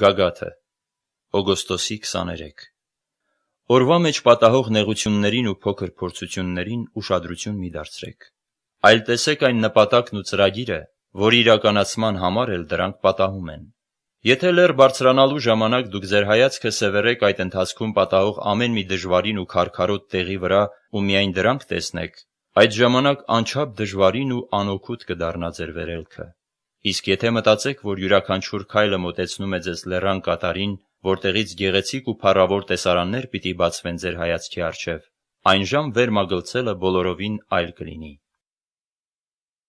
Գագաթը օգոստոսի 23 Օրվա մեջ պատահող նեղություններին ու փոքր փորձություններին ուշադրություն մի դարձրեք։ Այլ տեսեք այն նպատակն ու ծրագիրը, որ իրականացման համար էլ դրանք պատահում են։ Եթե լեր բարձրանալու ժամանակ դուք ձեր հայացքը սևեռեք այդ ընթացքում պատահող ամեն մի դժվարին ու քարքարոտ տեղի վրա ու միայն դրանք տեսնեք, այդ ժամանակ անչափ դժվարին ու անօգուտ կդառնա ձեր վերելքը։ Իսկ եթե մտածեք, որ յուրաքանչյուր քայլը մոտեցնում է ձեզ լեռան կատարին, որտեղից գեղեցիկ ու փառավոր տեսարաններ պիտի բացվեն ձեր հայացքի առջև, այն ժամ վերմագլցելը բոլորովին այլ կլինի: